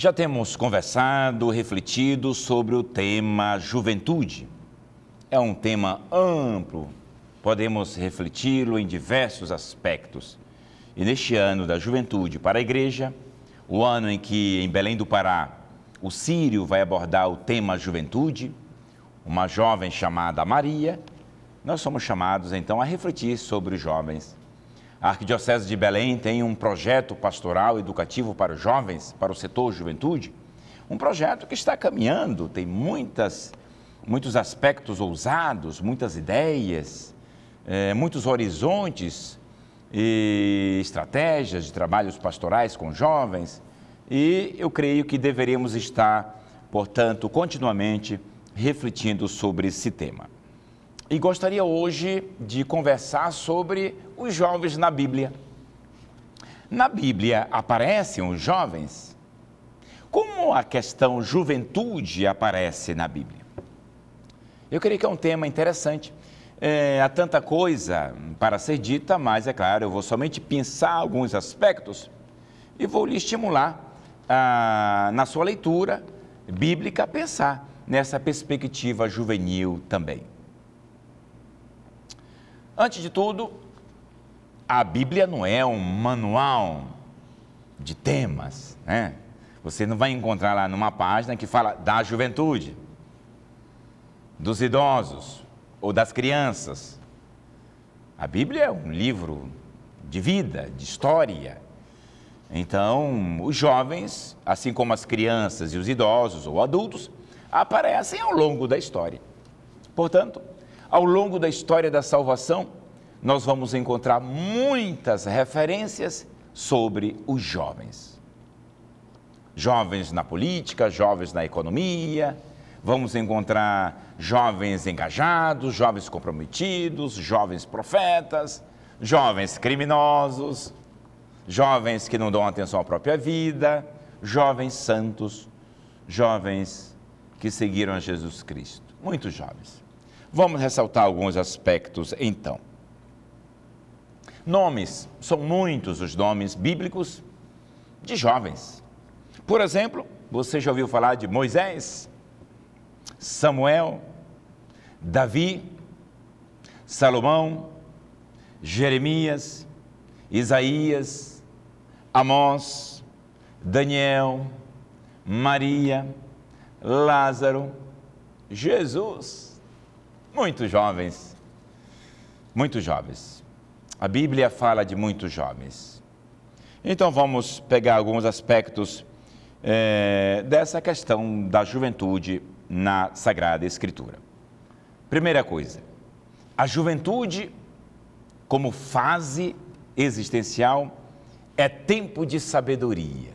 Já temos conversado, refletido sobre o tema juventude. É um tema amplo, podemos refleti-lo em diversos aspectos. E neste ano da juventude para a igreja, o ano em que em Belém do Pará o Sírio vai abordar o tema juventude, uma jovem chamada Maria, nós somos chamados então a refletir sobre os jovens a Arquidiocese de Belém tem um projeto pastoral educativo para os jovens, para o setor juventude. Um projeto que está caminhando, tem muitas, muitos aspectos ousados, muitas ideias, é, muitos horizontes e estratégias de trabalhos pastorais com jovens. E eu creio que deveríamos estar, portanto, continuamente refletindo sobre esse tema. E gostaria hoje de conversar sobre os jovens na Bíblia. Na Bíblia aparecem os jovens? Como a questão juventude aparece na Bíblia? Eu creio que é um tema interessante. É, há tanta coisa para ser dita, mas é claro, eu vou somente pensar alguns aspectos e vou lhe estimular a, ah, na sua leitura bíblica a pensar nessa perspectiva juvenil também. Antes de tudo, a Bíblia não é um manual de temas, né? Você não vai encontrar lá numa página que fala da juventude, dos idosos ou das crianças. A Bíblia é um livro de vida, de história. Então, os jovens, assim como as crianças e os idosos ou adultos, aparecem ao longo da história. Portanto, ao longo da história da salvação, nós vamos encontrar muitas referências sobre os jovens. Jovens na política, jovens na economia, vamos encontrar jovens engajados, jovens comprometidos, jovens profetas, jovens criminosos, jovens que não dão atenção à própria vida, jovens santos, jovens que seguiram a Jesus Cristo. Muitos jovens. Vamos ressaltar alguns aspectos então. Nomes, são muitos os nomes bíblicos de jovens. Por exemplo, você já ouviu falar de Moisés, Samuel, Davi, Salomão, Jeremias, Isaías, Amós, Daniel, Maria, Lázaro, Jesus. Muitos jovens. Muitos jovens. A Bíblia fala de muitos jovens. Então vamos pegar alguns aspectos é, dessa questão da juventude na Sagrada Escritura. Primeira coisa, a juventude, como fase existencial, é tempo de sabedoria.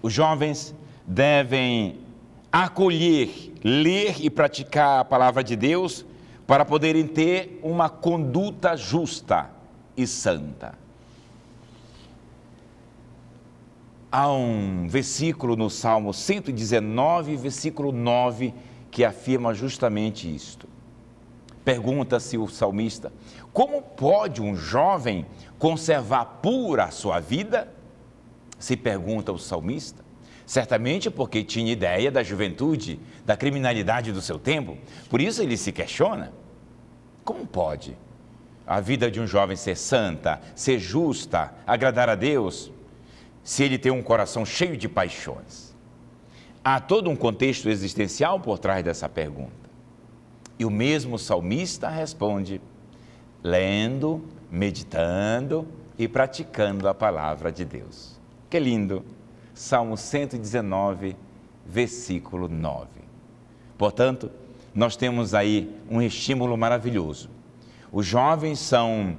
Os jovens devem acolher, ler e praticar a palavra de Deus para poderem ter uma conduta justa e santa. Há um versículo no Salmo 119, versículo 9, que afirma justamente isto. Pergunta-se o salmista: como pode um jovem conservar pura a sua vida? Se pergunta o salmista. Certamente porque tinha ideia da juventude, da criminalidade do seu tempo. Por isso ele se questiona: como pode a vida de um jovem ser santa, ser justa, agradar a Deus, se ele tem um coração cheio de paixões? Há todo um contexto existencial por trás dessa pergunta. E o mesmo salmista responde, lendo, meditando e praticando a palavra de Deus. Que lindo! Salmo 119, versículo 9. Portanto, nós temos aí um estímulo maravilhoso. Os jovens são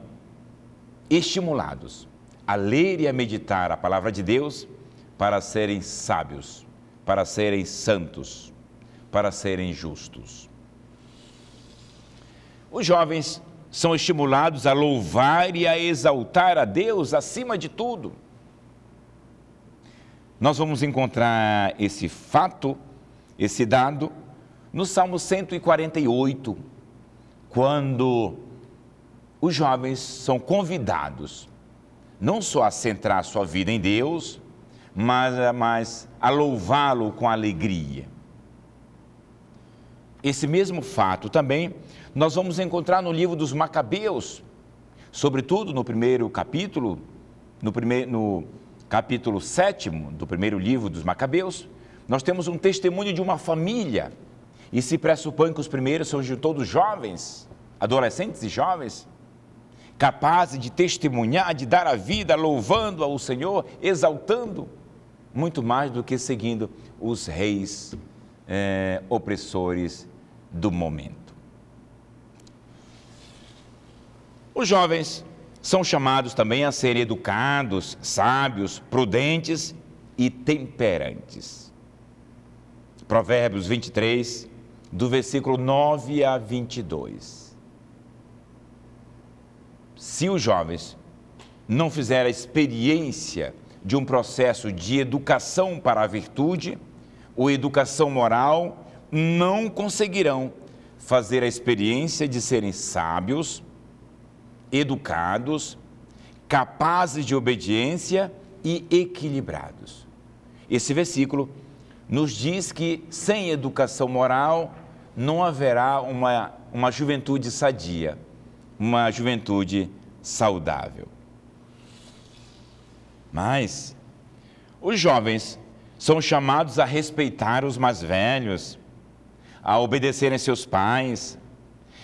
estimulados a ler e a meditar a palavra de Deus para serem sábios, para serem santos, para serem justos. Os jovens são estimulados a louvar e a exaltar a Deus acima de tudo nós vamos encontrar esse fato, esse dado, no Salmo 148, quando os jovens são convidados não só a centrar sua vida em Deus, mas, mas a louvá-lo com alegria. Esse mesmo fato também nós vamos encontrar no livro dos Macabeus, sobretudo no primeiro capítulo, no, primeiro, no capítulo 7 do primeiro livro dos Macabeus, nós temos um testemunho de uma família. E se pressupõe que os primeiros são de todos jovens, adolescentes e jovens, capazes de testemunhar, de dar a vida, louvando ao Senhor, exaltando, muito mais do que seguindo os reis é, opressores do momento. Os jovens são chamados também a ser educados, sábios, prudentes e temperantes. Provérbios 23, do versículo 9 a 22. Se os jovens não fizerem a experiência de um processo de educação para a virtude ou educação moral, não conseguirão fazer a experiência de serem sábios, educados, capazes de obediência e equilibrados. Esse versículo nos diz que sem educação moral não haverá uma, uma juventude sadia, uma juventude saudável. Mas os jovens são chamados a respeitar os mais velhos, a obedecerem seus pais,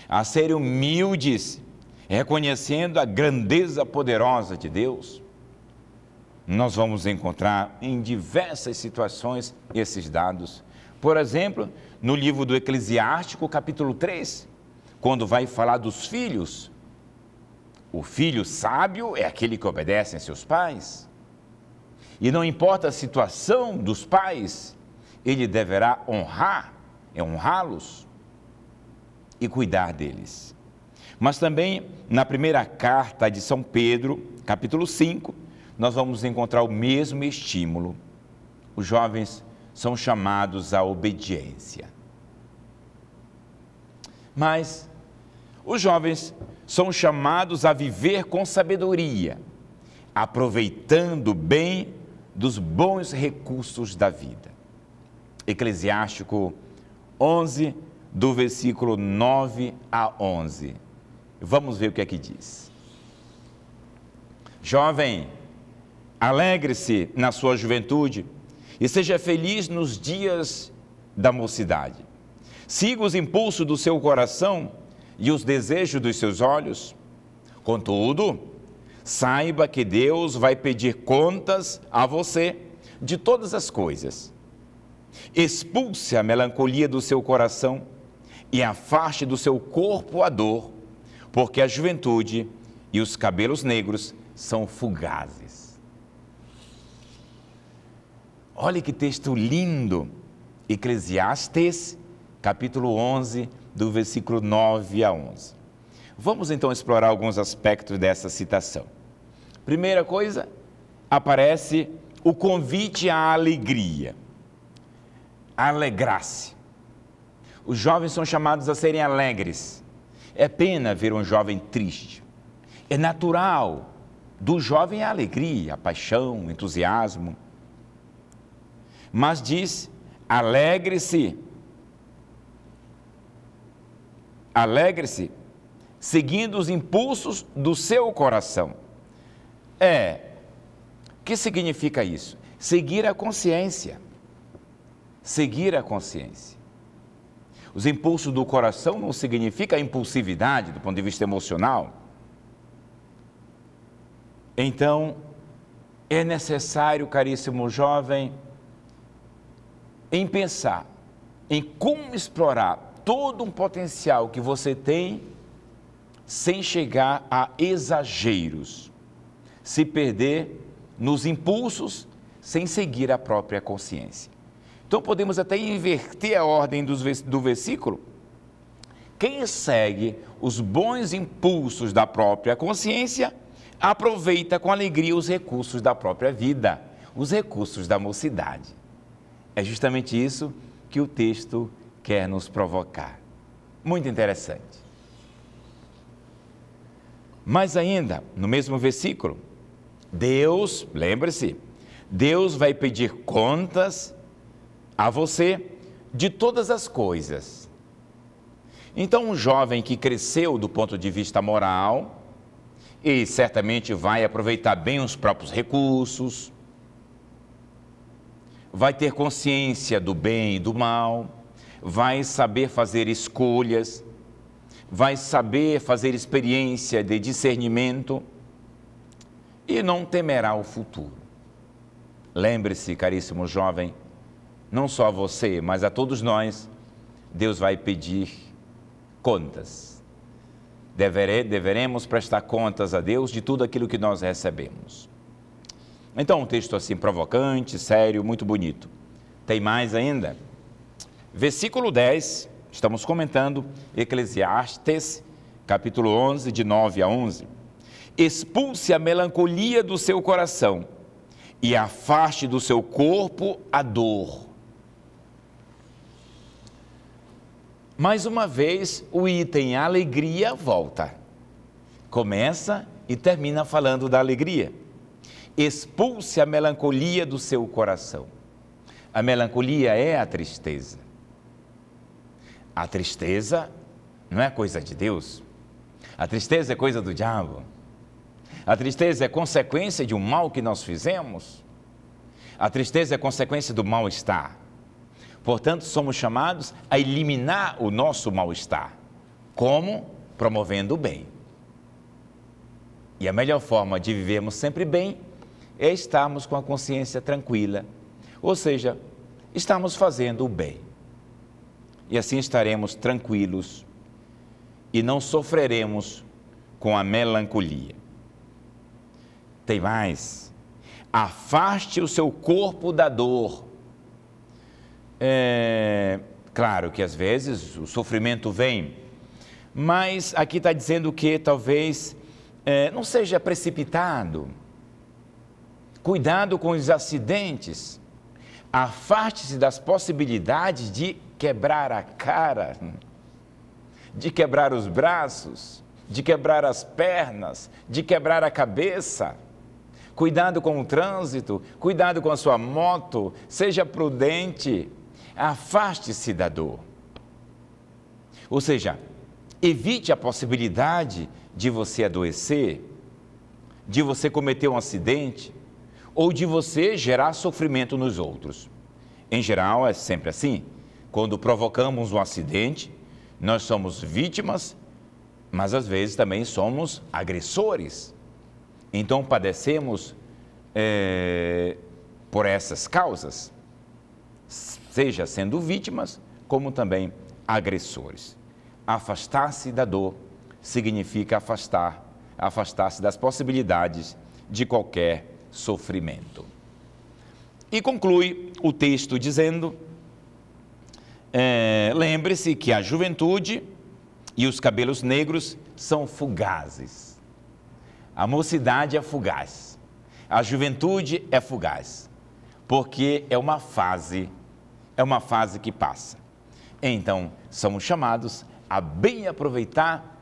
a serem humildes reconhecendo a grandeza poderosa de Deus, nós vamos encontrar em diversas situações esses dados. Por exemplo, no livro do Eclesiástico, capítulo 3, quando vai falar dos filhos. O filho sábio é aquele que obedece a seus pais. E não importa a situação dos pais, ele deverá honrar, é honrá-los e cuidar deles. Mas também na primeira carta de São Pedro, capítulo 5, nós vamos encontrar o mesmo estímulo. Os jovens são chamados à obediência. Mas os jovens são chamados a viver com sabedoria, aproveitando bem dos bons recursos da vida. Eclesiástico 11, do versículo 9 a 11. Vamos ver o que é que diz. Jovem, alegre-se na sua juventude e seja feliz nos dias da mocidade. Siga os impulsos do seu coração e os desejos dos seus olhos. Contudo, saiba que Deus vai pedir contas a você de todas as coisas. Expulse a melancolia do seu coração e afaste do seu corpo a dor porque a juventude e os cabelos negros são fugazes. Olha que texto lindo! Eclesiastes, capítulo 11, do versículo 9 a 11. Vamos então explorar alguns aspectos dessa citação. Primeira coisa, aparece o convite à alegria. Alegrar-se. Os jovens são chamados a serem alegres. É pena ver um jovem triste. É natural. Do jovem a é alegria, a paixão, o entusiasmo. Mas diz: alegre-se. Alegre-se, seguindo os impulsos do seu coração. É. O que significa isso? Seguir a consciência. Seguir a consciência. Os impulsos do coração não significa impulsividade do ponto de vista emocional. Então, é necessário, caríssimo jovem, em pensar em como explorar todo um potencial que você tem sem chegar a exageros, se perder nos impulsos sem seguir a própria consciência. Então podemos até inverter a ordem do versículo. Quem segue os bons impulsos da própria consciência aproveita com alegria os recursos da própria vida, os recursos da mocidade. É justamente isso que o texto quer nos provocar. Muito interessante. Mas ainda, no mesmo versículo, Deus, lembre-se, Deus vai pedir contas a você de todas as coisas. Então, um jovem que cresceu do ponto de vista moral, e certamente vai aproveitar bem os próprios recursos, vai ter consciência do bem e do mal, vai saber fazer escolhas, vai saber fazer experiência de discernimento e não temerá o futuro. Lembre-se, caríssimo jovem, não só a você, mas a todos nós, Deus vai pedir contas. deveremos prestar contas a Deus de tudo aquilo que nós recebemos. Então, um texto assim provocante, sério, muito bonito. Tem mais ainda. Versículo 10, estamos comentando Eclesiastes, capítulo 11, de 9 a 11. Expulse a melancolia do seu coração e afaste do seu corpo a dor. Mais uma vez, o item alegria volta. Começa e termina falando da alegria. Expulse a melancolia do seu coração. A melancolia é a tristeza. A tristeza não é coisa de Deus. A tristeza é coisa do diabo. A tristeza é consequência de um mal que nós fizemos. A tristeza é consequência do mal-estar. Portanto, somos chamados a eliminar o nosso mal-estar. Como? Promovendo o bem. E a melhor forma de vivermos sempre bem é estarmos com a consciência tranquila, ou seja, estamos fazendo o bem. E assim estaremos tranquilos e não sofreremos com a melancolia. Tem mais. Afaste o seu corpo da dor é, claro que às vezes o sofrimento vem, mas aqui está dizendo que talvez é, não seja precipitado. Cuidado com os acidentes. Afaste-se das possibilidades de quebrar a cara, de quebrar os braços, de quebrar as pernas, de quebrar a cabeça. Cuidado com o trânsito, cuidado com a sua moto, seja prudente afaste-se da dor. Ou seja, evite a possibilidade de você adoecer, de você cometer um acidente ou de você gerar sofrimento nos outros. Em geral, é sempre assim. Quando provocamos um acidente, nós somos vítimas, mas às vezes também somos agressores. Então, padecemos é, por essas causas seja sendo vítimas, como também agressores. Afastar-se da dor significa afastar, afastar-se das possibilidades de qualquer sofrimento. E conclui o texto dizendo: é, lembre-se que a juventude e os cabelos negros são fugazes. A mocidade é fugaz. A juventude é fugaz, porque é uma fase é uma fase que passa. Então, somos chamados a bem aproveitar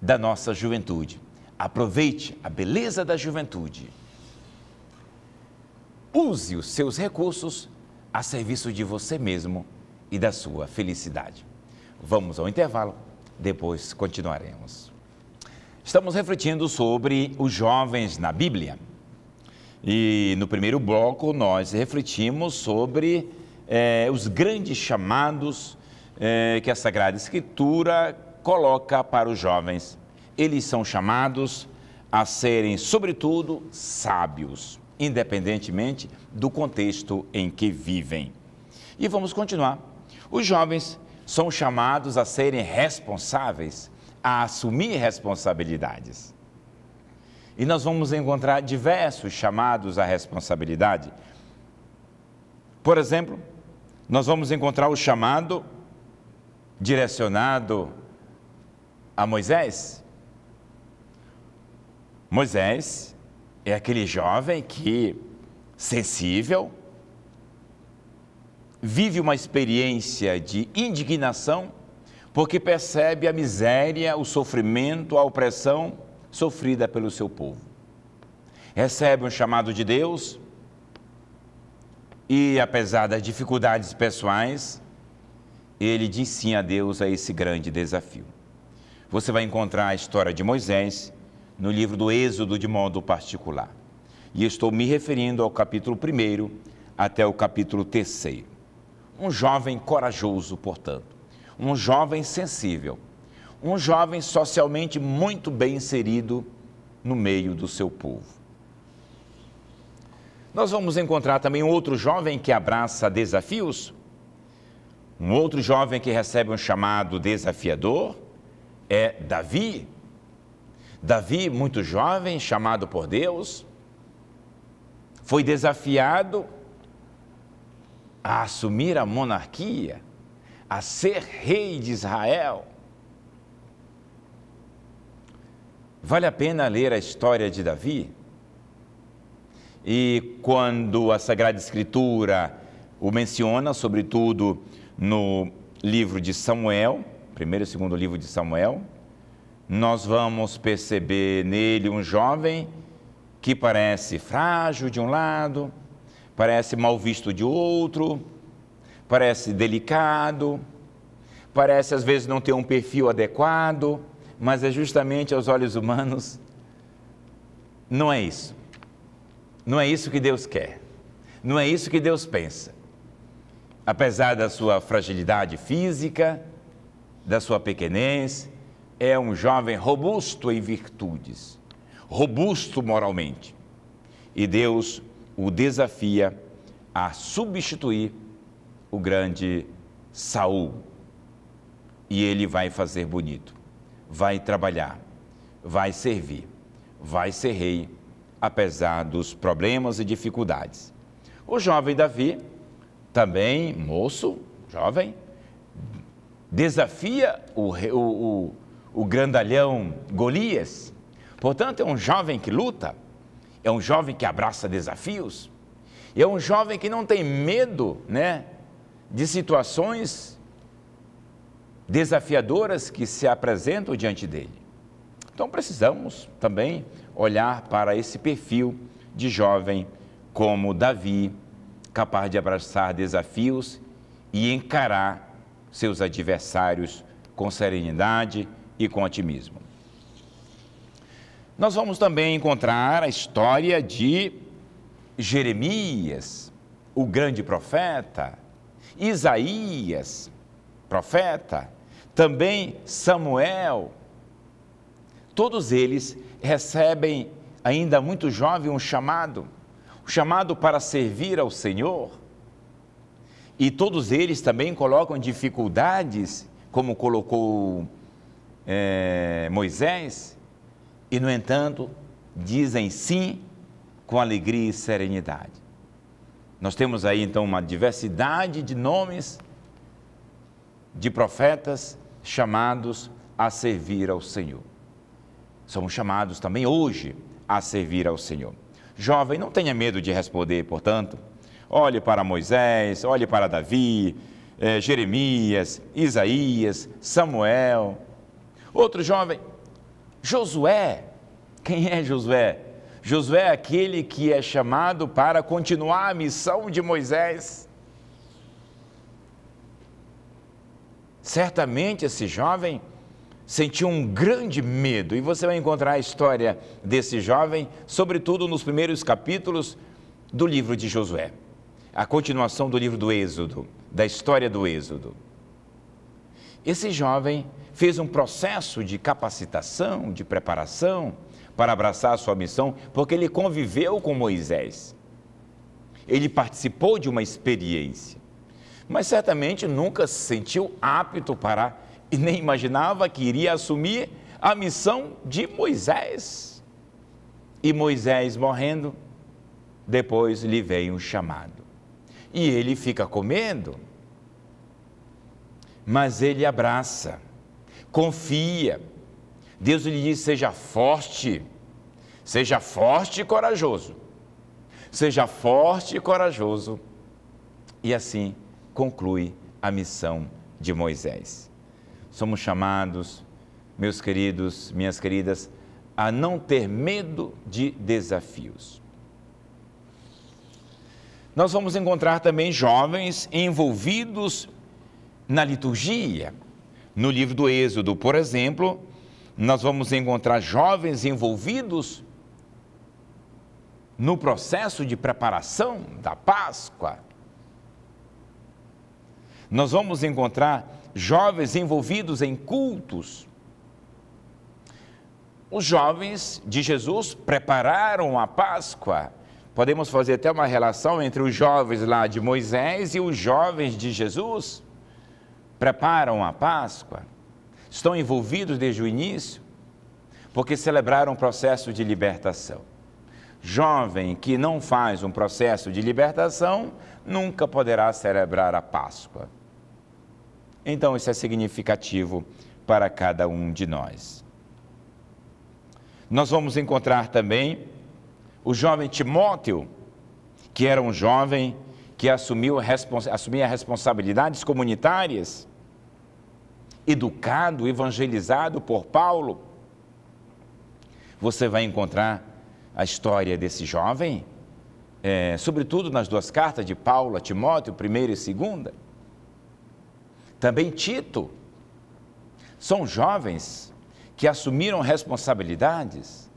da nossa juventude. Aproveite a beleza da juventude. Use os seus recursos a serviço de você mesmo e da sua felicidade. Vamos ao intervalo, depois continuaremos. Estamos refletindo sobre os jovens na Bíblia. E no primeiro bloco nós refletimos sobre é, os grandes chamados é, que a Sagrada Escritura coloca para os jovens. Eles são chamados a serem, sobretudo, sábios, independentemente do contexto em que vivem. E vamos continuar. Os jovens são chamados a serem responsáveis, a assumir responsabilidades. E nós vamos encontrar diversos chamados à responsabilidade. Por exemplo, nós vamos encontrar o chamado direcionado a Moisés. Moisés é aquele jovem que, sensível, vive uma experiência de indignação porque percebe a miséria, o sofrimento, a opressão sofrida pelo seu povo. Recebe um chamado de Deus e apesar das dificuldades pessoais, ele diz sim a Deus a esse grande desafio. Você vai encontrar a história de Moisés no livro do Êxodo de modo particular. E estou me referindo ao capítulo 1 até o capítulo 3. Um jovem corajoso, portanto, um jovem sensível, um jovem socialmente muito bem inserido no meio do seu povo. Nós vamos encontrar também outro jovem que abraça desafios, um outro jovem que recebe um chamado desafiador é Davi. Davi, muito jovem, chamado por Deus, foi desafiado a assumir a monarquia, a ser rei de Israel. Vale a pena ler a história de Davi? E quando a Sagrada Escritura o menciona, sobretudo no livro de Samuel, primeiro e segundo livro de Samuel, nós vamos perceber nele um jovem que parece frágil de um lado, parece mal visto de outro, parece delicado, parece às vezes não ter um perfil adequado, mas é justamente aos olhos humanos não é isso. Não é isso que Deus quer. Não é isso que Deus pensa. Apesar da sua fragilidade física, da sua pequenez, é um jovem robusto em virtudes, robusto moralmente. E Deus o desafia a substituir o grande Saul. E ele vai fazer bonito, vai trabalhar, vai servir, vai ser rei apesar dos problemas e dificuldades. O jovem Davi, também moço, jovem, desafia o, o, o, o grandalhão Golias. Portanto, é um jovem que luta, é um jovem que abraça desafios, é um jovem que não tem medo né, de situações desafiadoras que se apresentam diante dele. Então precisamos também olhar para esse perfil de jovem como Davi, capaz de abraçar desafios e encarar seus adversários com serenidade e com otimismo. Nós vamos também encontrar a história de Jeremias, o grande profeta, Isaías, profeta, também Samuel, Todos eles recebem, ainda muito jovem, um chamado, um chamado para servir ao Senhor. E todos eles também colocam dificuldades, como colocou é, Moisés, e no entanto dizem sim com alegria e serenidade. Nós temos aí então uma diversidade de nomes de profetas chamados a servir ao Senhor somos chamados também hoje a servir ao Senhor. Jovem, não tenha medo de responder, portanto. Olhe para Moisés, olhe para Davi, eh, Jeremias, Isaías, Samuel. Outro jovem, Josué. Quem é Josué? Josué é aquele que é chamado para continuar a missão de Moisés. Certamente esse jovem sentiu um grande medo. E você vai encontrar a história desse jovem, sobretudo nos primeiros capítulos do livro de Josué, a continuação do livro do Êxodo, da história do Êxodo. Esse jovem fez um processo de capacitação, de preparação para abraçar a sua missão, porque ele conviveu com Moisés. Ele participou de uma experiência, mas certamente nunca se sentiu apto para e nem imaginava que iria assumir a missão de Moisés. E Moisés morrendo, depois lhe veio um chamado. E ele fica com medo, mas ele abraça, confia. Deus lhe diz: seja forte, seja forte e corajoso. Seja forte e corajoso. E assim conclui a missão de Moisés somos chamados, meus queridos, minhas queridas, a não ter medo de desafios. Nós vamos encontrar também jovens envolvidos na liturgia. No livro do Êxodo, por exemplo, nós vamos encontrar jovens envolvidos no processo de preparação da Páscoa. Nós vamos encontrar jovens envolvidos em cultos. Os jovens de Jesus prepararam a Páscoa. Podemos fazer até uma relação entre os jovens lá de Moisés e os jovens de Jesus. Preparam a Páscoa, estão envolvidos desde o início, porque celebraram um processo de libertação. Jovem que não faz um processo de libertação nunca poderá celebrar a Páscoa. Então, isso é significativo para cada um de nós. Nós vamos encontrar também o jovem Timóteo, que era um jovem que assumiu assumia responsabilidades comunitárias, educado, evangelizado por Paulo. Você vai encontrar a história desse jovem, é, sobretudo nas duas cartas de Paulo a Timóteo, primeira e segunda. Também Tito. São jovens que assumiram responsabilidades.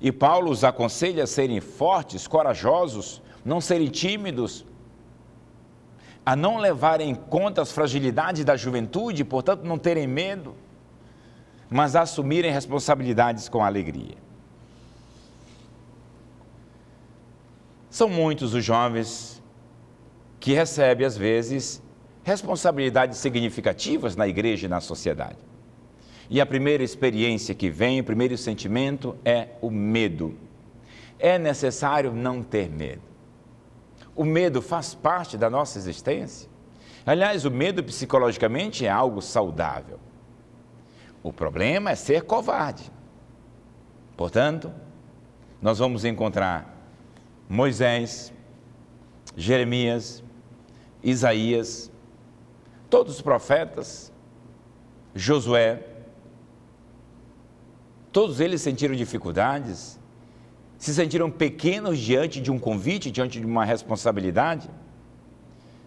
E Paulo os aconselha a serem fortes, corajosos, não serem tímidos, a não levarem em conta as fragilidades da juventude, portanto, não terem medo, mas assumirem responsabilidades com alegria. São muitos os jovens que recebem, às vezes, responsabilidades significativas na igreja e na sociedade. E a primeira experiência que vem, o primeiro sentimento é o medo. É necessário não ter medo. O medo faz parte da nossa existência. Aliás, o medo psicologicamente é algo saudável. O problema é ser covarde. Portanto, nós vamos encontrar Moisés, Jeremias, Isaías, todos os profetas, Josué, todos eles sentiram dificuldades, se sentiram pequenos diante de um convite, diante de uma responsabilidade,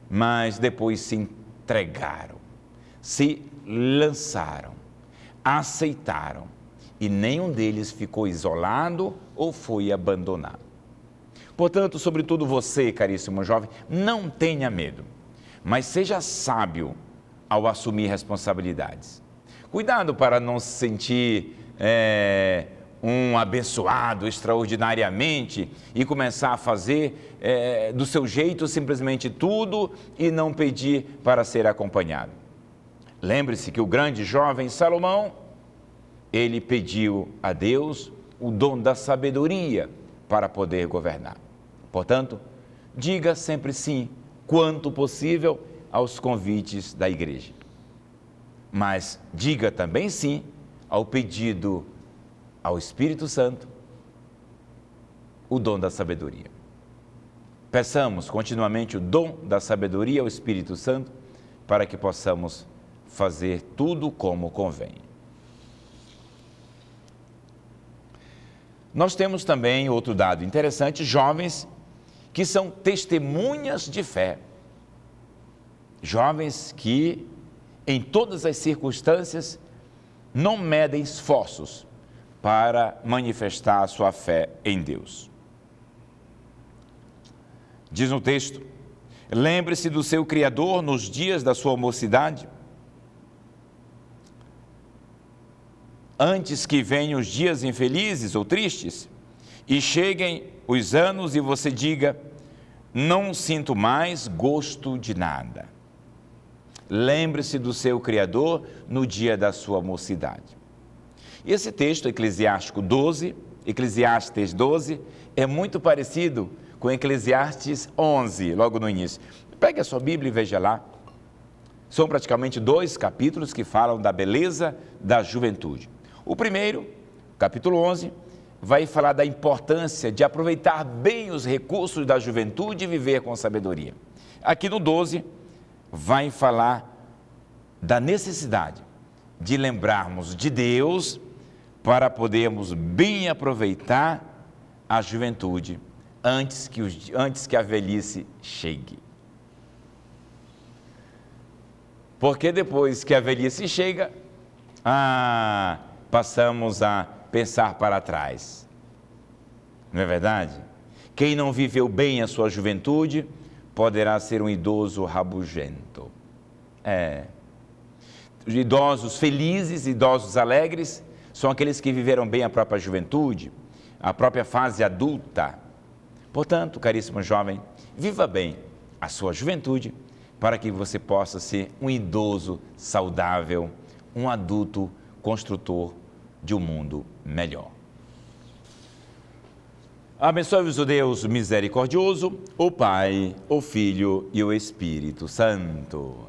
mas depois se entregaram, se lançaram, aceitaram e nenhum deles ficou isolado ou foi abandonado. Portanto, sobretudo você, caríssimo jovem, não tenha medo mas seja sábio ao assumir responsabilidades. Cuidado para não se sentir é, um abençoado extraordinariamente e começar a fazer é, do seu jeito simplesmente tudo e não pedir para ser acompanhado. Lembre-se que o grande jovem Salomão, ele pediu a Deus o dom da sabedoria para poder governar. Portanto, diga sempre sim quanto possível, aos convites da igreja. Mas diga também sim ao pedido ao Espírito Santo o dom da sabedoria. Peçamos continuamente o dom da sabedoria ao Espírito Santo para que possamos fazer tudo como convém. Nós temos também outro dado interessante: jovens que são testemunhas de fé. Jovens que, em todas as circunstâncias, não medem esforços para manifestar a sua fé em Deus. Diz o texto: lembre-se do seu Criador nos dias da sua mocidade, antes que venham os dias infelizes ou tristes e cheguem os anos e você diga: Não sinto mais gosto de nada. Lembre-se do seu Criador no dia da sua mocidade. E esse texto, Eclesiástico 12, Eclesiastes 12, é muito parecido com Eclesiastes 11, logo no início. Pegue a sua Bíblia e veja lá. São praticamente dois capítulos que falam da beleza da juventude. O primeiro, capítulo 11, vai falar da importância de aproveitar bem os recursos da juventude e viver com sabedoria. Aqui no 12, vai falar da necessidade de lembrarmos de Deus para podermos bem aproveitar a juventude antes que, os, antes que a velhice chegue. Porque depois que a velhice chega, ah, passamos a pensar para trás. Não é verdade? Quem não viveu bem a sua juventude poderá ser um idoso rabugento. É. Idosos felizes, idosos alegres, são aqueles que viveram bem a própria juventude, a própria fase adulta. Portanto, caríssimo jovem, viva bem a sua juventude para que você possa ser um idoso saudável, um adulto construtor de um mundo melhor. Abençoe-vos o Deus misericordioso, o Pai, o Filho e o Espírito Santo.